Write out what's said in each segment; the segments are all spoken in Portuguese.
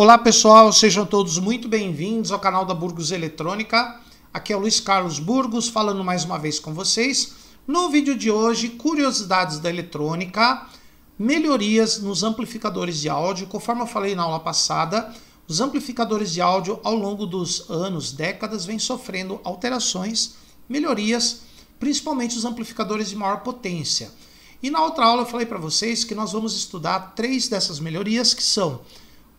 Olá pessoal, sejam todos muito bem-vindos ao canal da Burgos Eletrônica. Aqui é o Luiz Carlos Burgos falando mais uma vez com vocês. No vídeo de hoje, curiosidades da eletrônica, melhorias nos amplificadores de áudio. Conforme eu falei na aula passada, os amplificadores de áudio ao longo dos anos, décadas, vêm sofrendo alterações, melhorias, principalmente os amplificadores de maior potência. E na outra aula eu falei para vocês que nós vamos estudar três dessas melhorias que são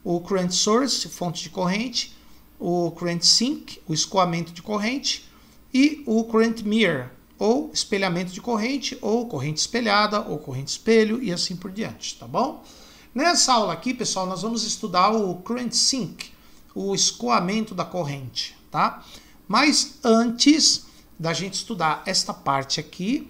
o current source, fonte de corrente, o current sink, o escoamento de corrente, e o current mirror, ou espelhamento de corrente, ou corrente espelhada, ou corrente espelho, e assim por diante, tá bom? Nessa aula aqui, pessoal, nós vamos estudar o current sink, o escoamento da corrente, tá? Mas antes da gente estudar esta parte aqui,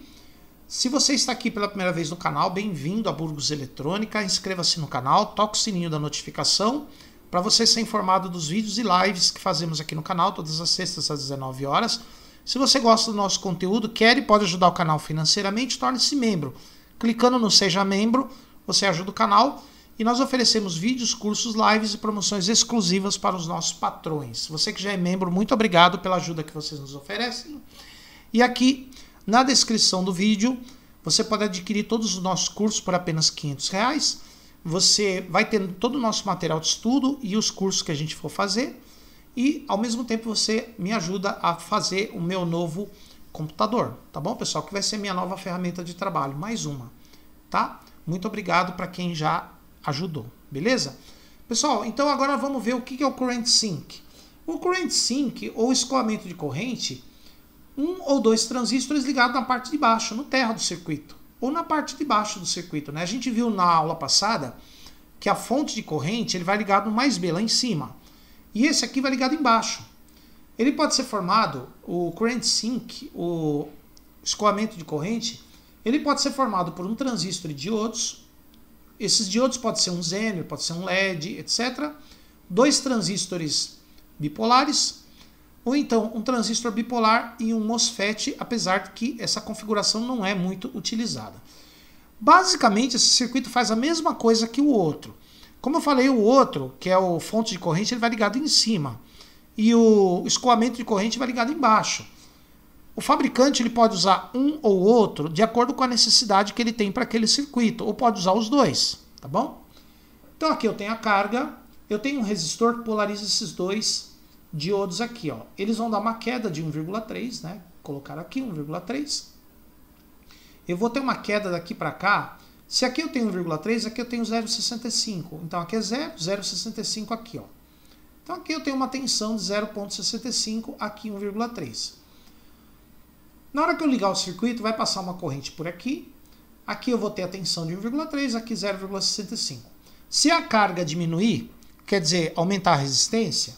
se você está aqui pela primeira vez no canal, bem-vindo a Burgos Eletrônica. Inscreva-se no canal, toque o sininho da notificação para você ser informado dos vídeos e lives que fazemos aqui no canal todas as sextas às 19 horas. Se você gosta do nosso conteúdo, quer e pode ajudar o canal financeiramente, torne-se membro. Clicando no Seja Membro, você ajuda o canal e nós oferecemos vídeos, cursos, lives e promoções exclusivas para os nossos patrões. Você que já é membro, muito obrigado pela ajuda que vocês nos oferecem. E aqui na descrição do vídeo, você pode adquirir todos os nossos cursos por apenas 500 reais. Você vai ter todo o nosso material de estudo e os cursos que a gente for fazer. E, ao mesmo tempo, você me ajuda a fazer o meu novo computador, tá bom, pessoal? Que vai ser minha nova ferramenta de trabalho, mais uma, tá? Muito obrigado para quem já ajudou, beleza? Pessoal, então agora vamos ver o que é o Current Sync. O Current Sync, ou escoamento de corrente, um ou dois transistores ligados na parte de baixo, no terra do circuito, ou na parte de baixo do circuito. Né? A gente viu na aula passada que a fonte de corrente ele vai ligado no mais B, lá em cima. E esse aqui vai ligado embaixo. Ele pode ser formado, o current sink, o escoamento de corrente, ele pode ser formado por um transistor e diodos. Esses diodos podem ser um zener pode ser um LED, etc. Dois transistores bipolares ou então um transistor bipolar e um MOSFET, apesar de que essa configuração não é muito utilizada. Basicamente, esse circuito faz a mesma coisa que o outro. Como eu falei, o outro, que é o fonte de corrente, ele vai ligado em cima. E o escoamento de corrente vai ligado embaixo. O fabricante ele pode usar um ou outro de acordo com a necessidade que ele tem para aquele circuito, ou pode usar os dois, tá bom? Então aqui eu tenho a carga, eu tenho um resistor que polariza esses dois, diodos aqui, ó. Eles vão dar uma queda de 1,3, né? Colocar aqui 1,3. Eu vou ter uma queda daqui para cá. Se aqui eu tenho 1,3, aqui eu tenho 0,65. Então aqui é 0, 0,65 aqui, ó. Então aqui eu tenho uma tensão de 0,65 aqui 1,3. Na hora que eu ligar o circuito, vai passar uma corrente por aqui. Aqui eu vou ter a tensão de 1,3, aqui 0,65. Se a carga diminuir, quer dizer, aumentar a resistência,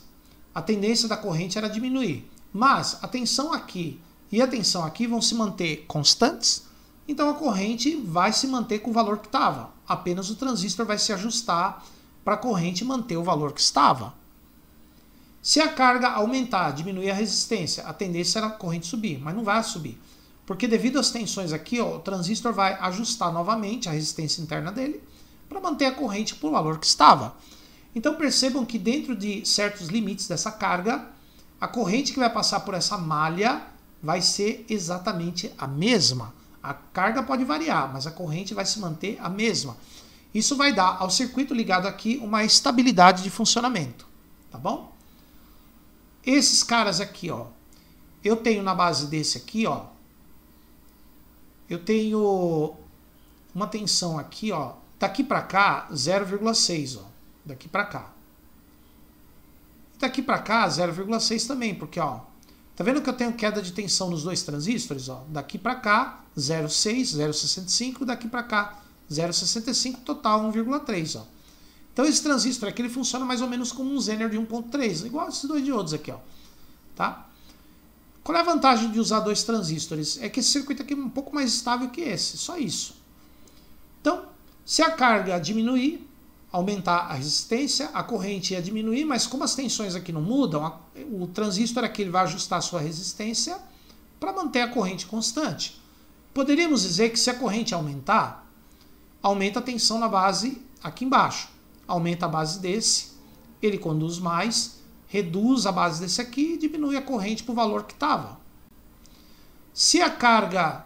a tendência da corrente era diminuir. Mas a tensão aqui e a tensão aqui vão se manter constantes, então a corrente vai se manter com o valor que estava. Apenas o transistor vai se ajustar para a corrente manter o valor que estava. Se a carga aumentar, diminuir a resistência, a tendência era a corrente subir, mas não vai subir. Porque devido às tensões aqui, ó, o transistor vai ajustar novamente a resistência interna dele para manter a corrente por valor que estava. Então percebam que dentro de certos limites dessa carga, a corrente que vai passar por essa malha vai ser exatamente a mesma. A carga pode variar, mas a corrente vai se manter a mesma. Isso vai dar ao circuito ligado aqui uma estabilidade de funcionamento, tá bom? Esses caras aqui, ó. Eu tenho na base desse aqui, ó. Eu tenho uma tensão aqui, ó. Daqui tá para cá, 0,6, ó daqui para cá. daqui para cá, 0,6 também, porque ó, tá vendo que eu tenho queda de tensão nos dois transistores, ó? Daqui para cá, 0,6, 0,65, daqui para cá, 0,65, total 1,3, ó. Então esse transistor aqui ele funciona mais ou menos como um Zener de 1.3, igual esses dois diodos aqui, ó. Tá? Qual é a vantagem de usar dois transistores? É que esse circuito aqui é um pouco mais estável que esse, só isso. Então, se a carga diminuir, aumentar a resistência, a corrente ia diminuir, mas como as tensões aqui não mudam, a, o transistor é aqui ele vai ajustar a sua resistência para manter a corrente constante. Poderíamos dizer que se a corrente aumentar, aumenta a tensão na base aqui embaixo, aumenta a base desse, ele conduz mais, reduz a base desse aqui e diminui a corrente para o valor que estava. Se a carga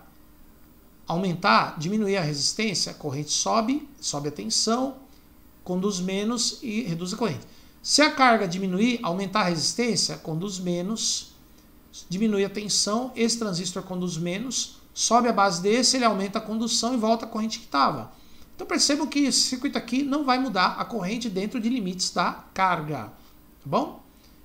aumentar, diminuir a resistência, a corrente sobe, sobe a tensão, conduz menos e reduz a corrente. Se a carga diminuir, aumentar a resistência, conduz menos, diminui a tensão, esse transistor conduz menos, sobe a base desse, ele aumenta a condução e volta a corrente que estava. Então percebam que esse circuito aqui não vai mudar a corrente dentro de limites da carga, tá bom?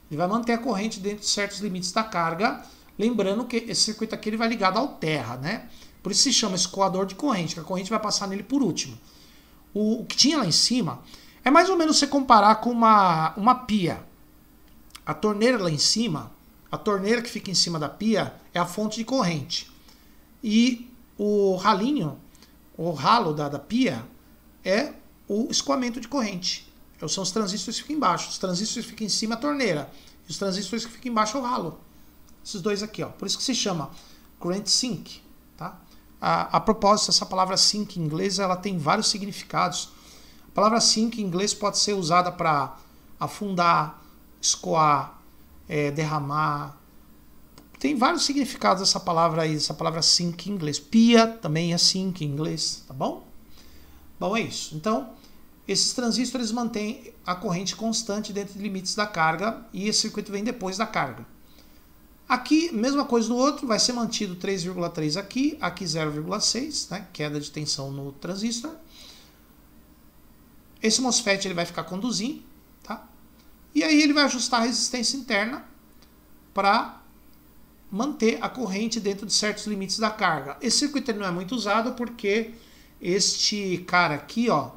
Ele vai manter a corrente dentro de certos limites da carga, lembrando que esse circuito aqui ele vai ligado ao terra, né? Por isso se chama escoador de corrente, que a corrente vai passar nele por último o, o que tinha lá em cima é mais ou menos você comparar com uma, uma pia. A torneira lá em cima, a torneira que fica em cima da pia é a fonte de corrente. E o ralinho, o ralo da, da pia, é o escoamento de corrente. É são os transistores que ficam embaixo. Os transistores que ficam em cima a torneira. E os transistores que ficam embaixo é o ralo. Esses dois aqui, ó. Por isso que se chama current sink, tá? A, a propósito, essa palavra sync em inglês ela tem vários significados. A palavra sync em inglês pode ser usada para afundar, escoar, é, derramar. Tem vários significados essa palavra aí, essa palavra sync em inglês. Pia também é sync em inglês, tá bom? Bom, é isso. Então, esses transistores mantêm a corrente constante dentro de limites da carga e esse circuito vem depois da carga. Aqui, mesma coisa do outro, vai ser mantido 3,3 aqui, aqui 0,6, né? queda de tensão no transistor. Esse MOSFET ele vai ficar conduzindo, tá? E aí ele vai ajustar a resistência interna para manter a corrente dentro de certos limites da carga. Esse circuito não é muito usado porque este cara aqui, ó,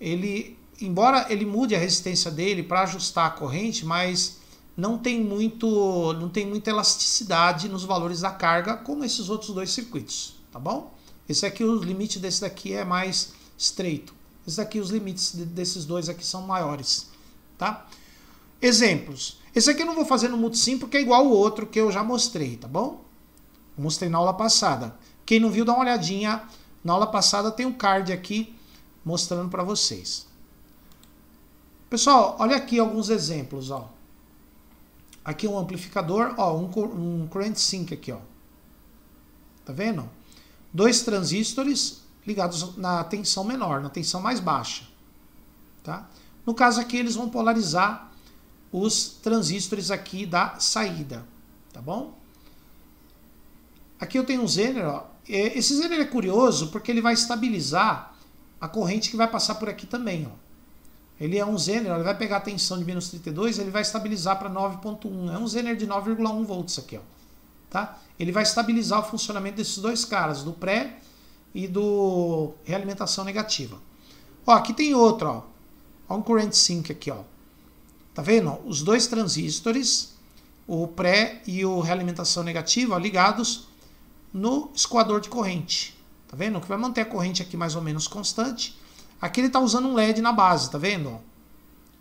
ele, embora ele mude a resistência dele para ajustar a corrente, mas não tem muito, não tem muita elasticidade nos valores da carga como esses outros dois circuitos, tá bom? Esse aqui o limite desse daqui é mais estreito. Esse daqui os limites desses dois aqui são maiores, tá? Exemplos. Esse aqui eu não vou fazer no muito sim porque é igual o outro que eu já mostrei, tá bom? mostrei na aula passada. Quem não viu, dá uma olhadinha. Na aula passada tem um card aqui mostrando para vocês. Pessoal, olha aqui alguns exemplos, ó. Aqui um amplificador, ó, um, um current sync aqui, ó. Tá vendo? Dois transistores ligados na tensão menor, na tensão mais baixa, tá? No caso aqui eles vão polarizar os transistores aqui da saída, tá bom? Aqui eu tenho um zener, ó. Esse zener é curioso porque ele vai estabilizar a corrente que vai passar por aqui também, ó. Ele é um zener, ele vai pegar a tensão de menos 32, ele vai estabilizar para 9.1. É um zener de 9,1 volts aqui, ó. Tá? Ele vai estabilizar o funcionamento desses dois caras, do pré e do realimentação negativa. Ó, aqui tem outro, ó. ó um current sync aqui, ó. Tá vendo? Os dois transistores, o pré e o realimentação negativa, ó, ligados no escoador de corrente. Tá vendo? Que vai manter a corrente aqui mais ou menos constante Aqui ele está usando um LED na base, tá vendo?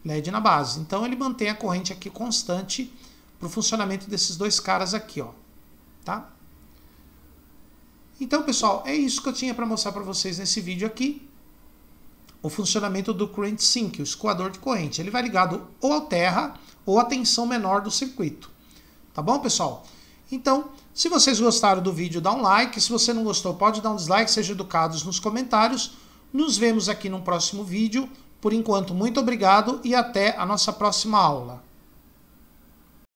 LED na base. Então ele mantém a corrente aqui constante para o funcionamento desses dois caras aqui, ó. Tá? Então, pessoal, é isso que eu tinha para mostrar para vocês nesse vídeo aqui. O funcionamento do current sink, o escoador de corrente. Ele vai ligado ou à terra ou à tensão menor do circuito. Tá bom, pessoal? Então, se vocês gostaram do vídeo, dá um like. Se você não gostou, pode dar um dislike. Sejam educados nos comentários. Nos vemos aqui no próximo vídeo. Por enquanto, muito obrigado e até a nossa próxima aula.